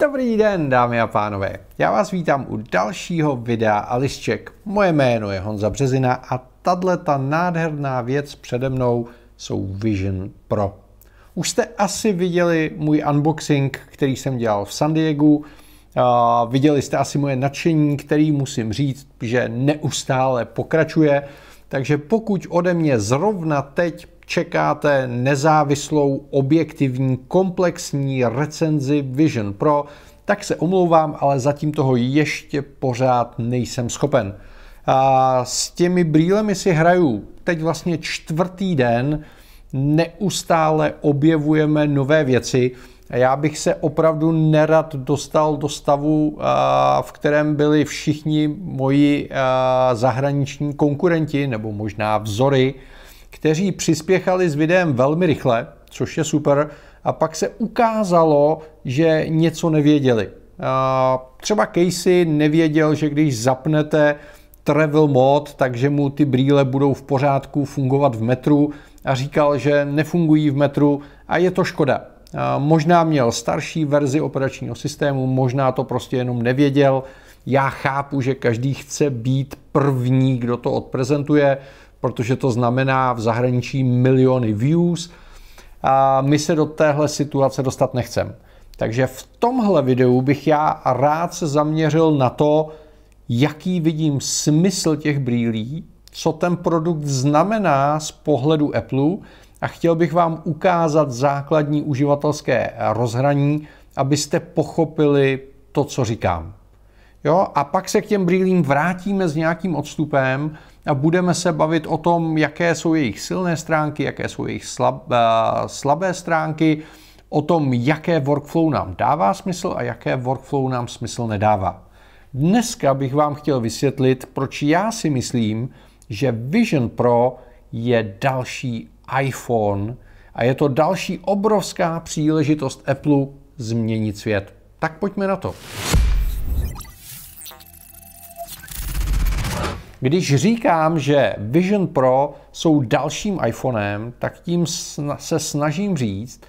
Dobrý den, dámy a pánové. Já vás vítám u dalšího videa Alisček. Moje jméno je Honza Březina a tahle ta nádherná věc přede mnou jsou Vision Pro. Už jste asi viděli můj unboxing, který jsem dělal v San Diego. A viděli jste asi moje nadšení, který musím říct, že neustále pokračuje. Takže pokud ode mě zrovna teď čekáte nezávislou, objektivní, komplexní recenzi Vision Pro, tak se omlouvám, ale zatím toho ještě pořád nejsem schopen. A s těmi brýlemi si hraju teď vlastně čtvrtý den, neustále objevujeme nové věci. Já bych se opravdu nerad dostal do stavu, v kterém byli všichni moji zahraniční konkurenti nebo možná vzory, kteří přispěchali s videem velmi rychle, což je super, a pak se ukázalo, že něco nevěděli. Třeba Casey nevěděl, že když zapnete travel mod, takže mu ty brýle budou v pořádku fungovat v metru a říkal, že nefungují v metru a je to škoda. Možná měl starší verzi operačního systému, možná to prostě jenom nevěděl. Já chápu, že každý chce být první, kdo to odprezentuje protože to znamená v zahraničí miliony views a my se do téhle situace dostat nechcem. Takže v tomhle videu bych já rád se zaměřil na to, jaký vidím smysl těch brýlí, co ten produkt znamená z pohledu Apple a chtěl bych vám ukázat základní uživatelské rozhraní, abyste pochopili to, co říkám. Jo? A pak se k těm brýlím vrátíme s nějakým odstupem a budeme se bavit o tom, jaké jsou jejich silné stránky, jaké jsou jejich slab, uh, slabé stránky, o tom, jaké workflow nám dává smysl a jaké workflow nám smysl nedává. Dneska bych vám chtěl vysvětlit, proč já si myslím, že Vision Pro je další iPhone a je to další obrovská příležitost Apple změnit svět. Tak pojďme na to. Když říkám, že Vision Pro jsou dalším iPhonem, tak tím se snažím říct,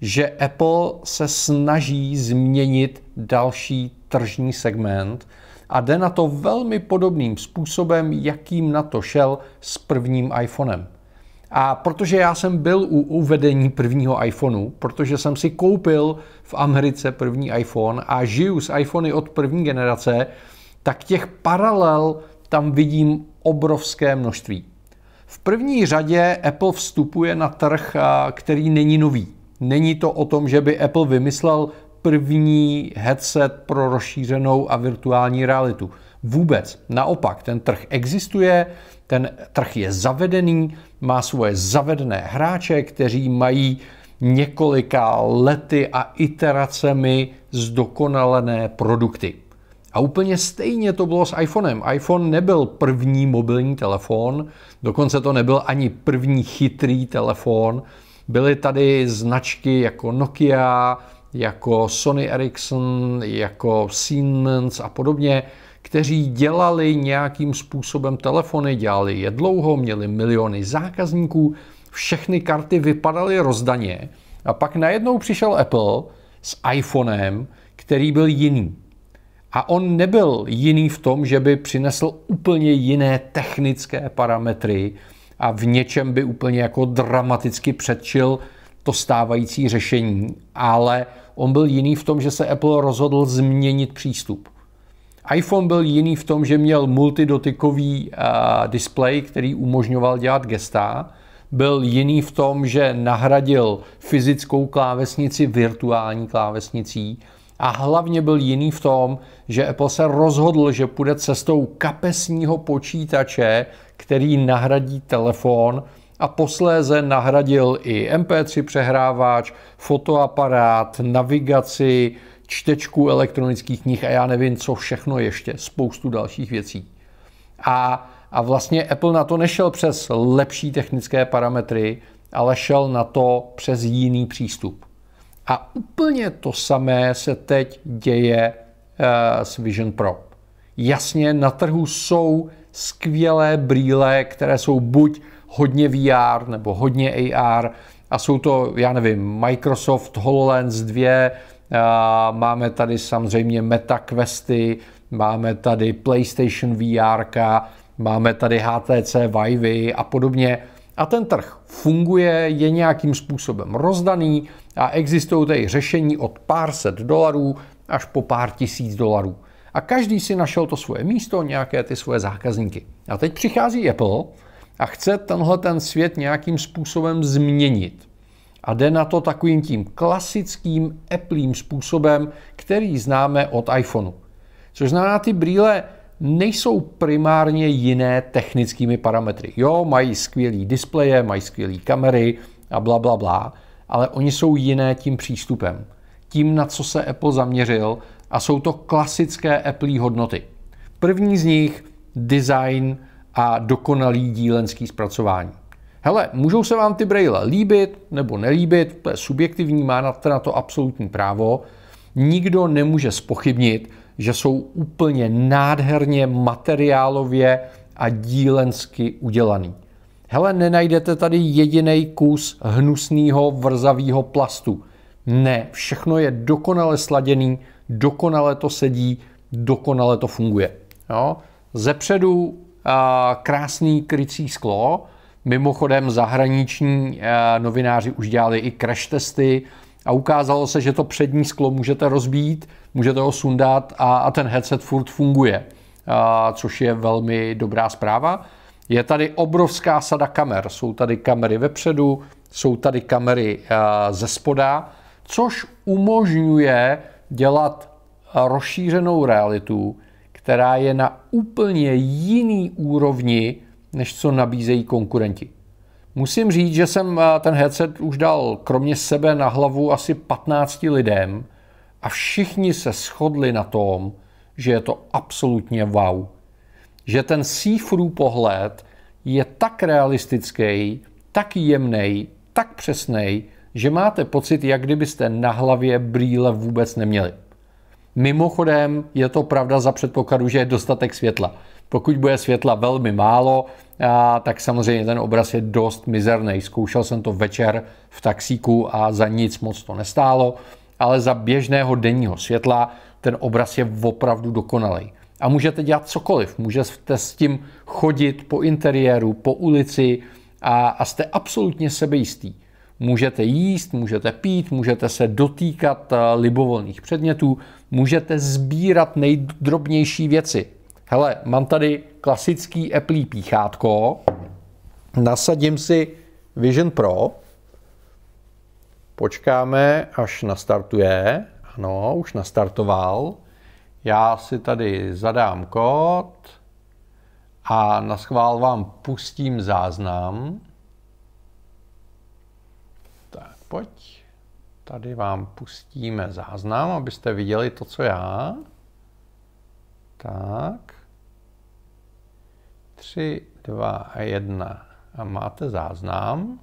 že Apple se snaží změnit další tržní segment a jde na to velmi podobným způsobem, jakým na to šel s prvním iPhonem. A protože já jsem byl u uvedení prvního iPhoneu, protože jsem si koupil v Americe první iPhone a žiju s iPhony od první generace, tak těch paralel tam vidím obrovské množství. V první řadě Apple vstupuje na trh, který není nový. Není to o tom, že by Apple vymyslel první headset pro rozšířenou a virtuální realitu. Vůbec. Naopak, ten trh existuje, ten trh je zavedený, má svoje zavedené hráče, kteří mají několika lety a iteracemi zdokonalené produkty. A úplně stejně to bylo s iPhonem. iPhone nebyl první mobilní telefon, dokonce to nebyl ani první chytrý telefon. Byly tady značky jako Nokia, jako Sony Ericsson, jako Siemens a podobně, kteří dělali nějakým způsobem telefony, dělali je dlouho, měli miliony zákazníků, všechny karty vypadaly rozdaně a pak najednou přišel Apple s iPhonem, který byl jiný. A on nebyl jiný v tom, že by přinesl úplně jiné technické parametry a v něčem by úplně jako dramaticky předčil to stávající řešení, ale on byl jiný v tom, že se Apple rozhodl změnit přístup. iPhone byl jiný v tom, že měl multidotykový uh, displej, který umožňoval dělat gesta. Byl jiný v tom, že nahradil fyzickou klávesnici virtuální klávesnicí a hlavně byl jiný v tom, že Apple se rozhodl, že půjde cestou kapesního počítače, který nahradí telefon a posléze nahradil i MP3 přehrávač, fotoaparát, navigaci, čtečku elektronických knih a já nevím, co všechno ještě, spoustu dalších věcí. A, a vlastně Apple na to nešel přes lepší technické parametry, ale šel na to přes jiný přístup. A úplně to samé se teď děje eh, s Vision Pro. Jasně, na trhu jsou skvělé brýle, které jsou buď hodně VR nebo hodně AR a jsou to, já nevím, Microsoft HoloLens 2, eh, máme tady samozřejmě Meta Questy, máme tady PlayStation VR, máme tady HTC Vive a podobně. A ten trh funguje, je nějakým způsobem rozdaný, a existují tady řešení od pár set dolarů až po pár tisíc dolarů. A každý si našel to svoje místo, nějaké ty svoje zákazníky. A teď přichází Apple a chce tenhle ten svět nějakým způsobem změnit. A jde na to takovým tím klasickým Appleým způsobem, který známe od iPhoneu. Což znamená, ty brýle nejsou primárně jiné technickými parametry. Jo, mají skvělý displeje, mají skvělé kamery a bla, bla, bla ale oni jsou jiné tím přístupem. Tím, na co se Apple zaměřil, a jsou to klasické Apple hodnoty. První z nich design a dokonalý dílenský zpracování. Hele, můžou se vám ty braille líbit nebo nelíbit, to je subjektivní, má na to absolutní právo. Nikdo nemůže spochybnit, že jsou úplně nádherně materiálově a dílensky udělaný hele, nenajdete tady jediný kus hnusného vrzavého plastu. Ne, všechno je dokonale sladěný, dokonale to sedí, dokonale to funguje. Jo? Zepředu a, krásný krycí sklo, mimochodem zahraniční a, novináři už dělali i crash testy a ukázalo se, že to přední sklo můžete rozbít, můžete ho sundat a, a ten headset furt funguje, a, což je velmi dobrá zpráva. Je tady obrovská sada kamer. Jsou tady kamery vepředu, jsou tady kamery eh, ze spoda, což umožňuje dělat rozšířenou realitu, která je na úplně jiný úrovni, než co nabízejí konkurenti. Musím říct, že jsem eh, ten headset už dal kromě sebe na hlavu asi 15 lidem a všichni se shodli na tom, že je to absolutně wow že ten see pohled je tak realistický, tak jemný, tak přesný, že máte pocit, jak kdybyste na hlavě brýle vůbec neměli. Mimochodem je to pravda za předpokladu, že je dostatek světla. Pokud bude světla velmi málo, a, tak samozřejmě ten obraz je dost mizerný. Zkoušel jsem to večer v taxíku a za nic moc to nestálo, ale za běžného denního světla ten obraz je opravdu dokonalý a můžete dělat cokoliv. Můžete s tím chodit po interiéru, po ulici a, a jste absolutně sebejistý. Můžete jíst, můžete pít, můžete se dotýkat eh, libovolných předmětů, můžete sbírat nejdrobnější věci. Hele, mám tady klasický Apple píchátko, nasadím si Vision Pro, počkáme, až nastartuje. Ano, už nastartoval. Já si tady zadám kód a na schvál vám pustím záznam. Tak pojď. Tady vám pustíme záznam, abyste viděli to, co já. Tak. 3, 2 a 1. A máte záznam.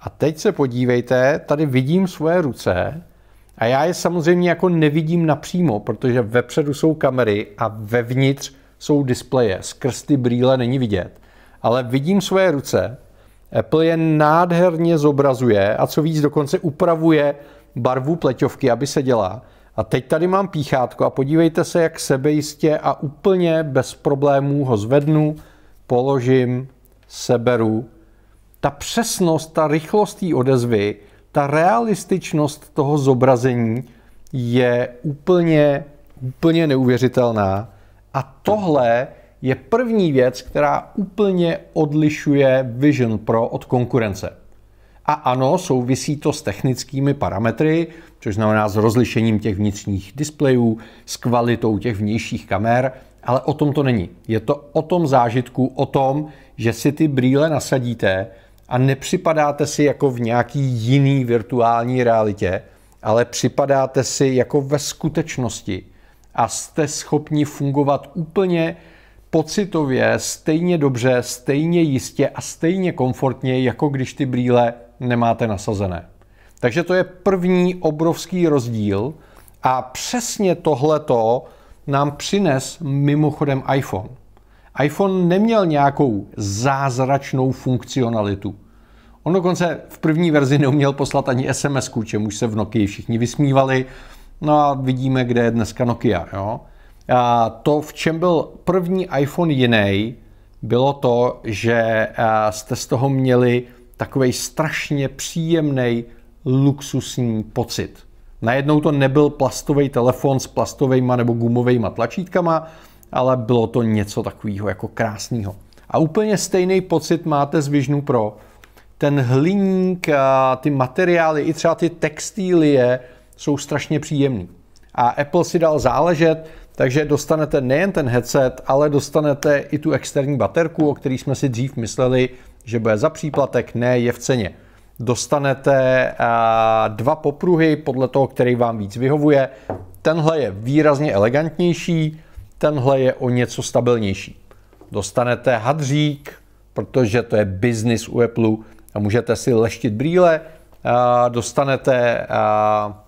A teď se podívejte, tady vidím svoje ruce. A já je samozřejmě jako nevidím napřímo, protože vepředu jsou kamery a vevnitř jsou displeje. Skrz ty brýle není vidět. Ale vidím svoje ruce, Apple je nádherně zobrazuje a co víc dokonce upravuje barvu pleťovky, aby se dělá. A teď tady mám píchátko a podívejte se, jak sebejistě a úplně bez problémů ho zvednu, položím, seberu. Ta přesnost, ta rychlost té odezvy ta realističnost toho zobrazení je úplně, úplně neuvěřitelná. A tohle je první věc, která úplně odlišuje Vision Pro od konkurence. A ano, souvisí to s technickými parametry, což znamená s rozlišením těch vnitřních displejů, s kvalitou těch vnějších kamer, ale o tom to není. Je to o tom zážitku, o tom, že si ty brýle nasadíte a nepřipadáte si jako v nějaký jiný virtuální realitě, ale připadáte si jako ve skutečnosti a jste schopni fungovat úplně pocitově stejně dobře, stejně jistě a stejně komfortně, jako když ty brýle nemáte nasazené. Takže to je první obrovský rozdíl a přesně tohleto nám přines mimochodem iPhone iPhone neměl nějakou zázračnou funkcionalitu. On dokonce v první verzi neuměl poslat ani SMS, čemuž se v Nokia všichni vysmívali. No a vidíme, kde je dneska Nokia. Jo? A to, v čem byl první iPhone jiný, bylo to, že jste z toho měli takový strašně příjemný luxusní pocit. Najednou to nebyl plastový telefon s plastovými nebo gumovými tlačítkama, ale bylo to něco takového jako krásného. A úplně stejný pocit máte z Vision Pro. Ten hliník, ty materiály, i třeba ty textílie jsou strašně příjemný. A Apple si dal záležet, takže dostanete nejen ten headset, ale dostanete i tu externí baterku, o který jsme si dřív mysleli, že bude za příplatek, ne, je v ceně. Dostanete dva popruhy podle toho, který vám víc vyhovuje. Tenhle je výrazně elegantnější, Tenhle je o něco stabilnější. Dostanete hadřík, protože to je biznis u Apple a můžete si leštit brýle, dostanete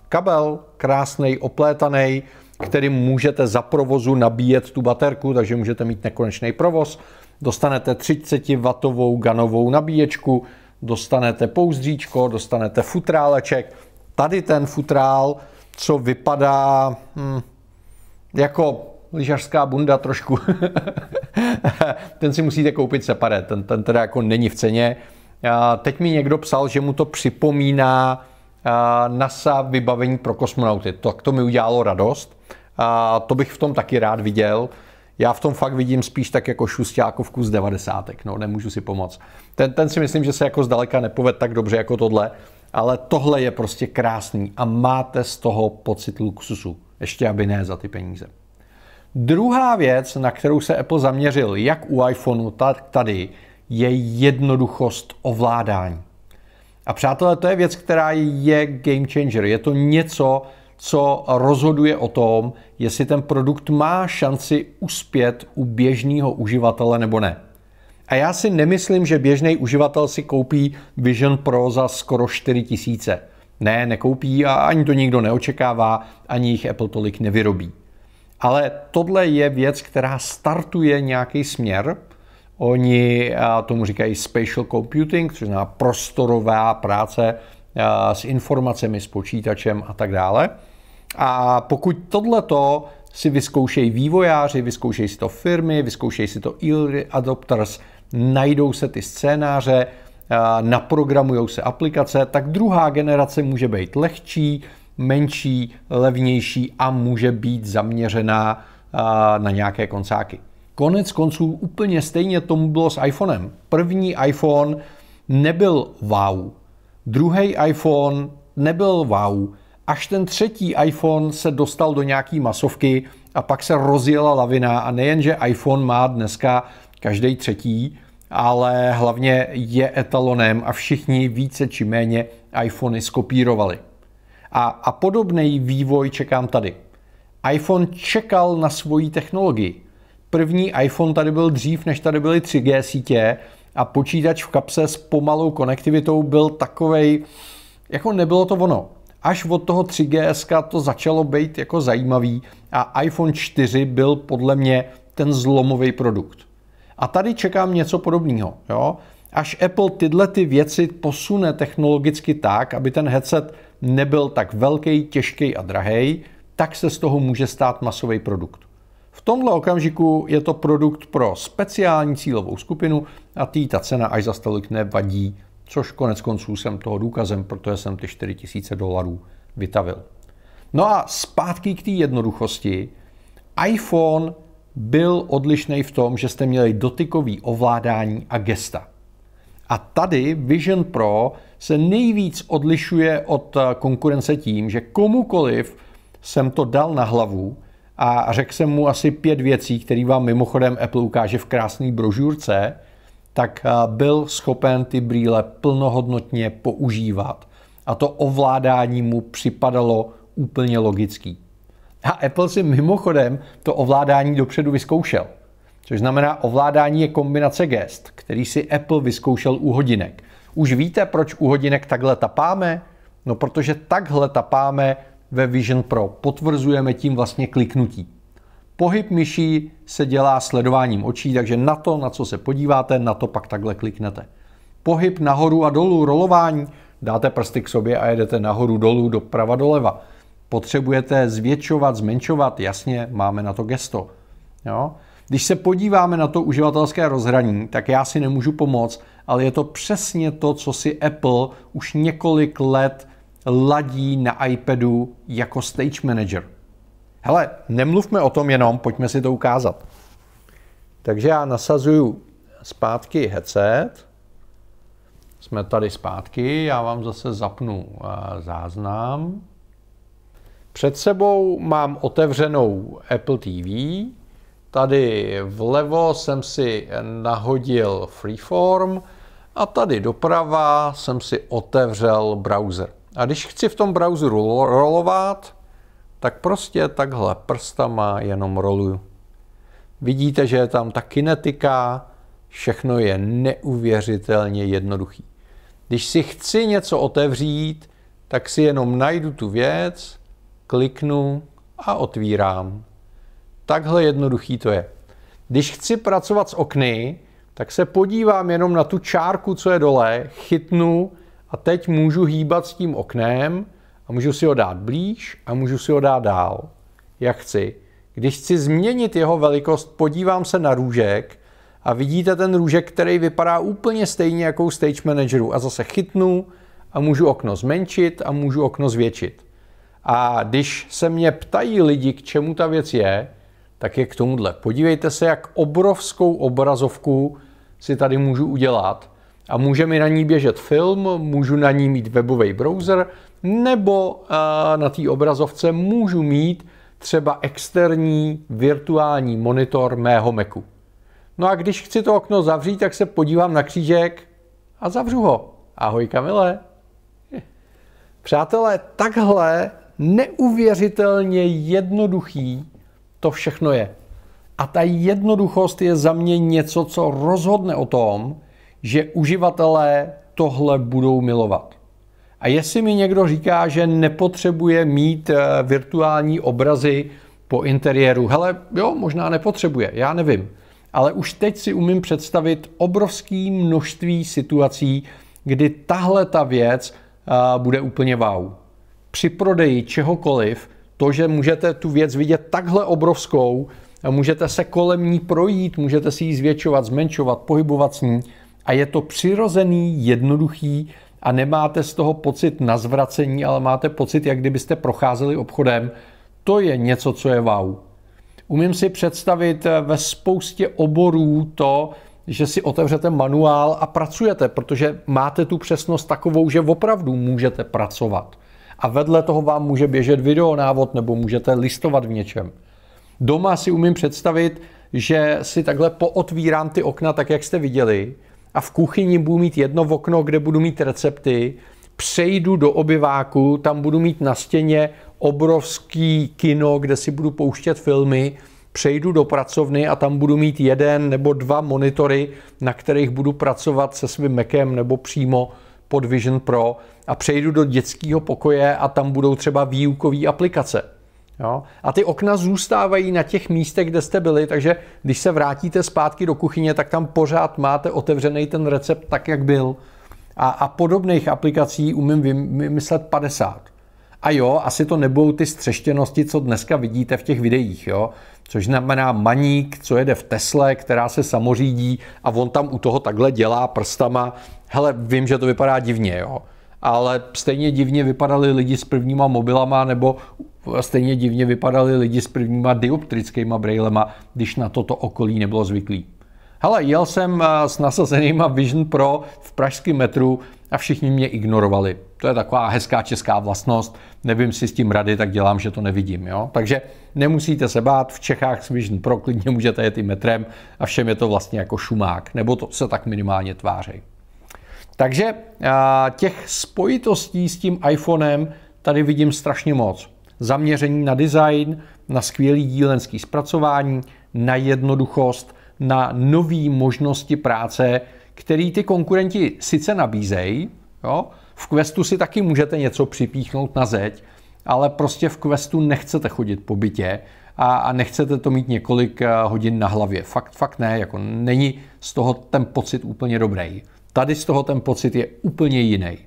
kabel, krásný, oplétaný, kterým můžete za provozu nabíjet tu baterku, takže můžete mít nekonečný provoz. Dostanete 30W ganovou nabíječku, dostanete pouzdříčko, dostanete futráleček. Tady ten futrál, co vypadá hm, jako lyžařská bunda trošku. ten si musíte koupit separé, ten, ten teda jako není v ceně. A teď mi někdo psal, že mu to připomíná NASA vybavení pro kosmonauty. To, to mi udělalo radost. A to bych v tom taky rád viděl. Já v tom fakt vidím spíš tak jako šustákovku z devadesátek, no, nemůžu si pomoct. Ten, ten si myslím, že se jako zdaleka nepoved tak dobře jako tohle, ale tohle je prostě krásný a máte z toho pocit luxusu. Ještě aby ne za ty peníze. Druhá věc, na kterou se Apple zaměřil jak u iPhoneu, tak tady, je jednoduchost ovládání. A přátelé, to je věc, která je game changer. Je to něco, co rozhoduje o tom, jestli ten produkt má šanci uspět u běžného uživatele nebo ne. A já si nemyslím, že běžný uživatel si koupí Vision Pro za skoro 4 Ne, nekoupí a ani to nikdo neočekává, ani jich Apple tolik nevyrobí. Ale tohle je věc, která startuje nějaký směr. Oni tomu říkají spatial computing, což znamená prostorová práce s informacemi, s počítačem a tak dále. A pokud tohleto si vyzkoušejí vývojáři, vyzkoušejí si to firmy, vyzkoušejí si to early adopters, najdou se ty scénáře, naprogramují se aplikace, tak druhá generace může být lehčí, menší, levnější a může být zaměřená na nějaké koncáky. Konec konců úplně stejně tomu bylo s iPhonem. První iPhone nebyl wow. Druhý iPhone nebyl wow. Až ten třetí iPhone se dostal do nějaký masovky a pak se rozjela lavina a nejenže iPhone má dneska každý třetí, ale hlavně je etalonem a všichni více či méně iPhony skopírovali. A, a podobný vývoj čekám tady. iPhone čekal na svoji technologii. První iPhone tady byl dřív, než tady byly 3G sítě a počítač v kapse s pomalou konektivitou byl takovej, jako nebylo to ono. Až od toho 3GS to začalo být jako zajímavý a iPhone 4 byl podle mě ten zlomový produkt. A tady čekám něco podobného. Jo? Až Apple tyhle ty věci posune technologicky tak, aby ten headset nebyl tak velký, těžký a drahý, tak se z toho může stát masový produkt. V tomto okamžiku je to produkt pro speciální cílovou skupinu a tý ta cena až za stolik nevadí, což konec konců jsem toho důkazem, protože jsem ty 4000 dolarů vytavil. No a zpátky k té jednoduchosti. iPhone byl odlišný v tom, že jste měli dotykový ovládání a gesta. A tady Vision Pro se nejvíc odlišuje od eh, konkurence tím, že komukoliv jsem to dal na hlavu a řekl jsem mu asi pět věcí, které vám mimochodem Apple ukáže v krásné brožurce, tak eh, byl schopen ty brýle plnohodnotně používat. A to ovládání mu připadalo úplně logický. A Apple si mimochodem to ovládání dopředu vyzkoušel. Což znamená, ovládání je kombinace gest, který si Apple vyzkoušel u hodinek. Už víte, proč u hodinek takhle tapáme? No protože takhle tapáme ve Vision Pro. Potvrzujeme tím vlastně kliknutí. Pohyb myší se dělá sledováním očí, takže na to, na co se podíváte, na to pak takhle kliknete. Pohyb nahoru a dolů, rolování, dáte prsty k sobě a jedete nahoru, dolů, doprava, doleva. Potřebujete zvětšovat, zmenšovat, jasně, máme na to gesto. Jo? Když se podíváme na to uživatelské rozhraní, tak já si nemůžu pomoct, ale je to přesně to, co si Apple už několik let ladí na iPadu jako stage manager. Hele, nemluvme o tom jenom, pojďme si to ukázat. Takže já nasazuju zpátky headset. Jsme tady zpátky, já vám zase zapnu eh, záznam. Před sebou mám otevřenou Apple TV. Tady vlevo jsem si nahodil Freeform, a tady doprava jsem si otevřel browser. A když chci v tom browseru rolovat, tak prostě takhle prstama jenom roluju. Vidíte, že je tam ta kinetika, všechno je neuvěřitelně jednoduchý. Když si chci něco otevřít, tak si jenom najdu tu věc, kliknu a otvírám. Takhle jednoduchý to je. Když chci pracovat s okny, tak se podívám jenom na tu čárku, co je dole, chytnu a teď můžu hýbat s tím oknem a můžu si ho dát blíž a můžu si ho dát dál, jak chci. Když chci změnit jeho velikost, podívám se na růžek a vidíte ten růžek, který vypadá úplně stejně jako u Stage Manageru a zase chytnu a můžu okno zmenšit a můžu okno zvětšit. A když se mě ptají lidi, k čemu ta věc je, tak je k tomuhle. Podívejte se, jak obrovskou obrazovku si tady můžu udělat. A může mi na ní běžet film, můžu na ní mít webový browser, nebo eh, na té obrazovce můžu mít třeba externí virtuální monitor mého Macu. No a když chci to okno zavřít, tak se podívám na křížek a zavřu ho. Ahoj Kamile. Přátelé, takhle neuvěřitelně jednoduchý to všechno je. A ta jednoduchost je za mě něco, co rozhodne o tom, že uživatelé tohle budou milovat. A jestli mi někdo říká, že nepotřebuje mít eh, virtuální obrazy po interiéru, hele, jo, možná nepotřebuje, já nevím. Ale už teď si umím představit obrovské množství situací, kdy tahle ta věc eh, bude úplně wow. Při prodeji čehokoliv to, že můžete tu věc vidět takhle obrovskou, můžete se kolem ní projít, můžete si ji zvětšovat, zmenšovat, pohybovat s ní a je to přirozený, jednoduchý a nemáte z toho pocit nazvracení, ale máte pocit, jak kdybyste procházeli obchodem. To je něco, co je wow. Umím si představit eh, ve spoustě oborů to, že si otevřete manuál a pracujete, protože máte tu přesnost takovou, že opravdu můžete pracovat a vedle toho vám může běžet videonávod nebo můžete listovat v něčem. Doma si umím představit, že si takhle pootvírám ty okna tak, jak jste viděli a v kuchyni budu mít jedno okno, kde budu mít recepty, přejdu do obyváku, tam budu mít na stěně obrovský kino, kde si budu pouštět filmy, přejdu do pracovny a tam budu mít jeden nebo dva monitory, na kterých budu pracovat se svým Macem nebo přímo pod Vision Pro a přejdu do dětského pokoje a tam budou třeba výukové aplikace. Jo? A ty okna zůstávají na těch místech, kde jste byli, takže když se vrátíte zpátky do kuchyně, tak tam pořád máte otevřený ten recept tak, jak byl. A, a podobných aplikací umím vymyslet 50. A jo, asi to nebudou ty střeštěnosti, co dneska vidíte v těch videích, jo? což znamená maník, co jede v Tesle, která se samořídí a on tam u toho takhle dělá prstama. Hele, vím, že to vypadá divně, jo? ale stejně divně vypadali lidi s prvníma mobilama nebo stejně divně vypadali lidi s prvníma dioptrickýma brailema, když na toto okolí nebylo zvyklý. Hele, jel jsem eh, s nasazenýma Vision Pro v pražském metru a všichni mě ignorovali. To je taková hezká česká vlastnost, nevím si s tím rady, tak dělám, že to nevidím. Jo? Takže nemusíte se bát, v Čechách s Vision Pro klidně můžete jet i metrem a všem je to vlastně jako šumák, nebo to se tak minimálně tvářejí. Takže těch spojitostí s tím iPhonem tady vidím strašně moc. Zaměření na design, na skvělý dílenský zpracování, na jednoduchost, na nové možnosti práce, který ty konkurenti sice nabízejí, jo? v questu si taky můžete něco připíchnout na zeď, ale prostě v questu nechcete chodit po bytě a, a nechcete to mít několik eh, hodin na hlavě. Fakt, fakt ne, jako není z toho ten pocit úplně dobrý. Tady z toho ten pocit je úplně jiný.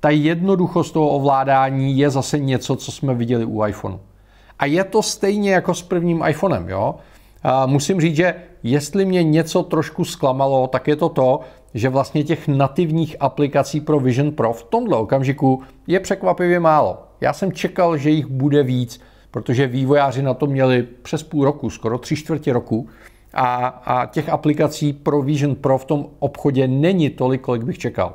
Ta jednoduchost toho ovládání je zase něco, co jsme viděli u iPhoneu. A je to stejně jako s prvním iPhonem, jo? A musím říct, že jestli mě něco trošku zklamalo, tak je to to, že vlastně těch nativních aplikací pro Vision Pro v tomhle okamžiku je překvapivě málo. Já jsem čekal, že jich bude víc, protože vývojáři na to měli přes půl roku, skoro tři čtvrtě roku a, a těch aplikací pro Vision Pro v tom obchodě není tolik, kolik bych čekal.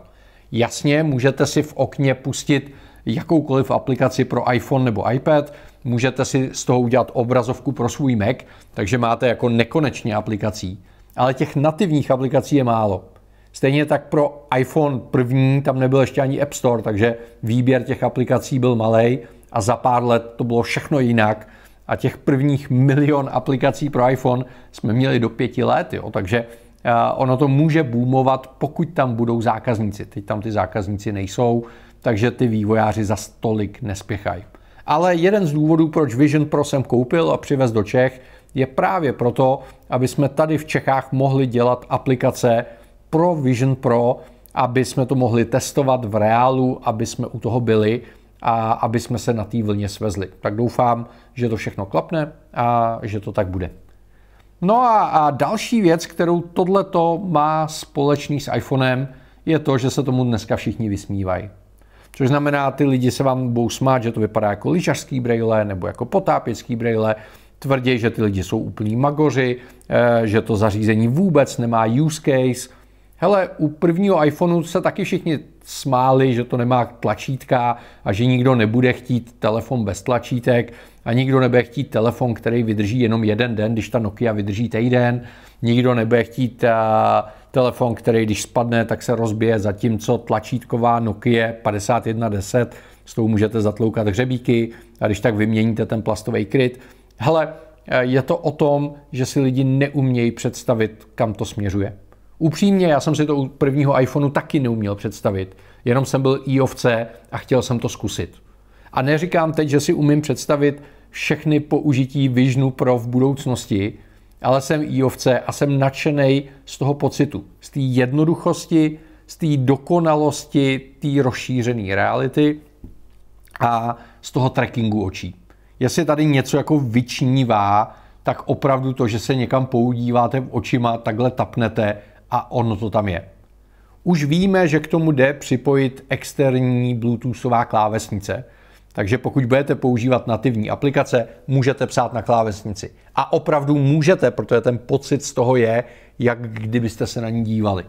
Jasně, můžete si v okně pustit jakoukoliv aplikaci pro iPhone nebo iPad, můžete si z toho udělat obrazovku pro svůj Mac, takže máte jako nekonečně aplikací. Ale těch nativních aplikací je málo. Stejně tak pro iPhone první tam nebyl ještě ani App Store, takže výběr těch aplikací byl malý a za pár let to bylo všechno jinak a těch prvních milion aplikací pro iPhone jsme měli do pěti let, jo, takže eh, ono to může boomovat, pokud tam budou zákazníci. Teď tam ty zákazníci nejsou, takže ty vývojáři za stolik nespěchají. Ale jeden z důvodů, proč Vision Pro jsem koupil a přivez do Čech, je právě proto, aby jsme tady v Čechách mohli dělat aplikace pro Vision Pro, aby jsme to mohli testovat v reálu, aby jsme u toho byli a aby jsme se na té vlně svezli. Tak doufám, že to všechno klapne a že to tak bude. No a, a další věc, kterou tohleto má společný s iPhonem, je to, že se tomu dneska všichni vysmívají. Což znamená, ty lidi se vám budou smát, že to vypadá jako lyžařský brejle nebo jako potápěcký brejle, tvrdí, že ty lidi jsou úplní magoři, eh, že to zařízení vůbec nemá use case, Hele, u prvního iPhoneu se taky všichni smáli, že to nemá tlačítka a že nikdo nebude chtít telefon bez tlačítek a nikdo nebude chtít telefon, který vydrží jenom jeden den, když ta Nokia vydrží týden. Nikdo nebude chtít a, eh, telefon, který když spadne, tak se rozbije, zatímco tlačítková Nokia 5110, s tou můžete zatloukat hřebíky a když tak vyměníte ten plastový kryt. Hele, eh, je to o tom, že si lidi neumějí představit, kam to směřuje. Upřímně, já jsem si to u prvního iPhoneu taky neuměl představit. Jenom jsem byl iOVce a chtěl jsem to zkusit. A neříkám teď, že si umím představit všechny použití Visionu Pro v budoucnosti, ale jsem iOVce a jsem nadšený z toho pocitu, z té jednoduchosti, z té dokonalosti, té rozšířené reality a z toho trackingu očí. Jestli tady něco jako vyčnívá, tak opravdu to, že se někam poudíváte v očima, takhle tapnete a ono to tam je. Už víme, že k tomu jde připojit externí Bluetoothová klávesnice, takže pokud budete používat nativní aplikace, můžete psát na klávesnici. A opravdu můžete, protože ten pocit z toho je, jak kdybyste se na ní dívali.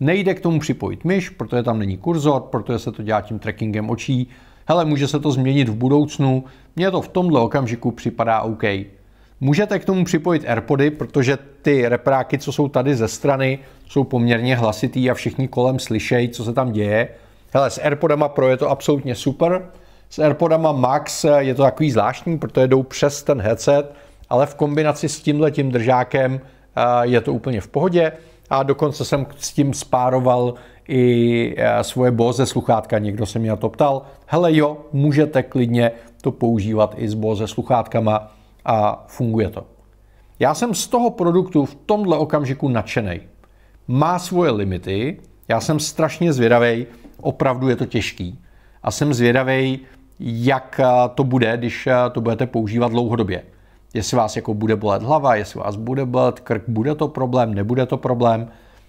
Nejde k tomu připojit myš, protože tam není kurzor, protože se to dělá tím trackingem očí. Hele, může se to změnit v budoucnu. Mně to v tomhle okamžiku připadá OK. Můžete k tomu připojit AirPody, protože ty repráky, co jsou tady ze strany, jsou poměrně hlasitý a všichni kolem slyšejí, co se tam děje. Hele, s AirPodama Pro je to absolutně super. S AirPodama Max je to takový zvláštní, protože jdou přes ten headset, ale v kombinaci s tímhletím držákem eh, je to úplně v pohodě a dokonce jsem s tím spároval i eh, svoje Bose sluchátka. Někdo se mě na to ptal. Hele jo, můžete klidně to používat i s Bose sluchátkama a funguje to. Já jsem z toho produktu v tomhle okamžiku nadšený. Má svoje limity, já jsem strašně zvědavý, opravdu je to těžký. A jsem zvědavý, jak eh, to bude, když eh, to budete používat dlouhodobě. Jestli vás jako bude bolet hlava, jestli vás bude bolet krk, bude to problém, nebude to problém.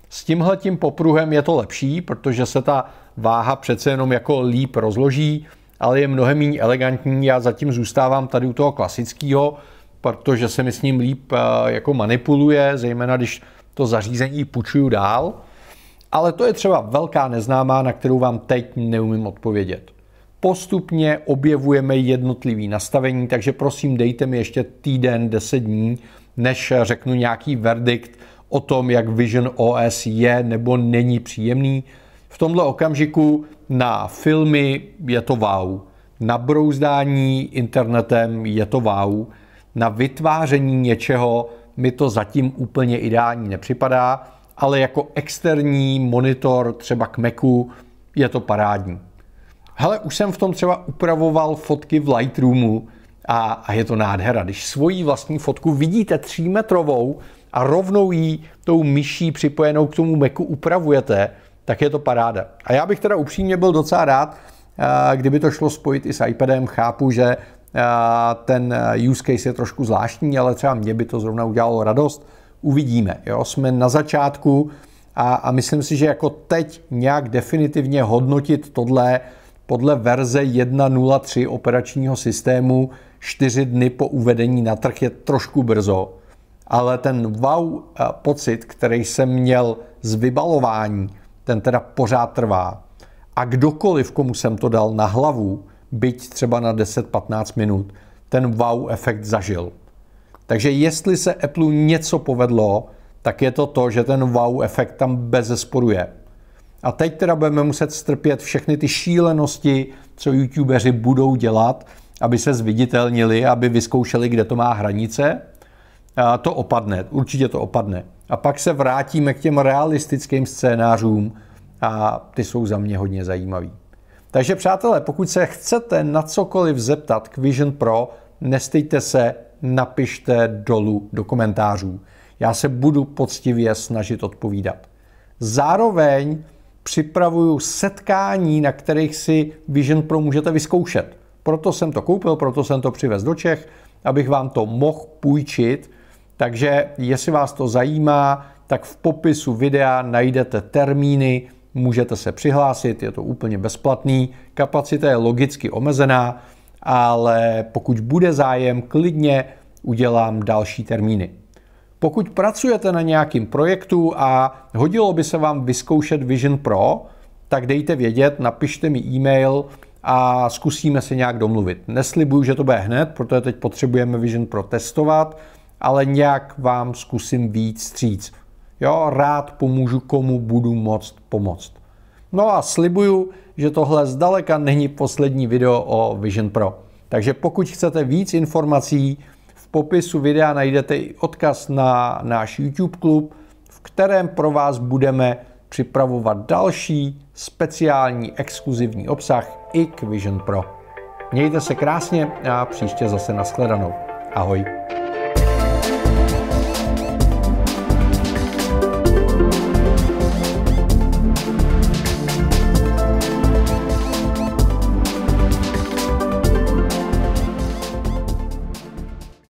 S tímhletím popruhem je to lepší, protože se ta váha přece jenom jako líp rozloží, ale je mnohem méně elegantní. Já zatím zůstávám tady u toho klasického, protože se mi s ním líp eh, jako manipuluje, zejména když to zařízení půjčuju dál. Ale to je třeba velká neznámá, na kterou vám teď neumím odpovědět. Postupně objevujeme jednotlivý nastavení, takže prosím dejte mi ještě týden, deset dní, než řeknu nějaký verdikt o tom, jak Vision OS je nebo není příjemný v tomhle okamžiku na filmy je to wow, na brouzdání internetem je to wow, na vytváření něčeho mi to zatím úplně ideální nepřipadá, ale jako externí monitor třeba k Macu je to parádní. Hele, už jsem v tom třeba upravoval fotky v Lightroomu a, a je to nádhera. Když svoji vlastní fotku vidíte třímetrovou a rovnou ji tou myší připojenou k tomu Macu upravujete, tak je to paráda. A já bych teda upřímně byl docela rád, eh, kdyby to šlo spojit i s iPadem. Chápu, že eh, ten eh, use case je trošku zvláštní, ale třeba mě by to zrovna udělalo radost. Uvidíme. Jo? Jsme na začátku a, a myslím si, že jako teď nějak definitivně hodnotit tohle podle verze 1.0.3 operačního systému 4 dny po uvedení na trh je trošku brzo. Ale ten wow pocit, který jsem měl z vybalování, ten teda pořád trvá. A kdokoliv, komu jsem to dal na hlavu, byť třeba na 10-15 minut, ten wow efekt zažil. Takže jestli se Apple něco povedlo, tak je to to, že ten wow efekt tam bezesporu je. A teď teda budeme muset strpět všechny ty šílenosti, co youtubeři budou dělat, aby se zviditelnili, aby vyzkoušeli, kde to má hranice – to opadne, určitě to opadne. A pak se vrátíme k těm realistickým scénářům a ty jsou za mě hodně zajímavý. Takže přátelé, pokud se chcete na cokoliv zeptat k Vision Pro, nestejte se, napište dolů do komentářů. Já se budu poctivě snažit odpovídat. Zároveň připravuju setkání, na kterých si Vision Pro můžete vyzkoušet. Proto jsem to koupil, proto jsem to přivez do Čech, abych vám to mohl půjčit takže jestli vás to zajímá, tak v popisu videa najdete termíny, můžete se přihlásit, je to úplně bezplatný. Kapacita je logicky omezená, ale pokud bude zájem, klidně udělám další termíny. Pokud pracujete na nějakým projektu a hodilo by se vám vyzkoušet Vision Pro, tak dejte vědět, napište mi e-mail a zkusíme se nějak domluvit. Neslibuju, že to bude hned, protože teď potřebujeme Vision Pro testovat, ale nějak vám zkusím víc stříc. Jo, rád pomůžu, komu budu moct pomoct. No a slibuju, že tohle zdaleka není poslední video o Vision Pro. Takže pokud chcete víc informací, v popisu videa najdete i odkaz na náš YouTube klub, v kterém pro vás budeme připravovat další speciální exkluzivní obsah i k Vision Pro. Mějte se krásně a příště zase nashledanou. Ahoj.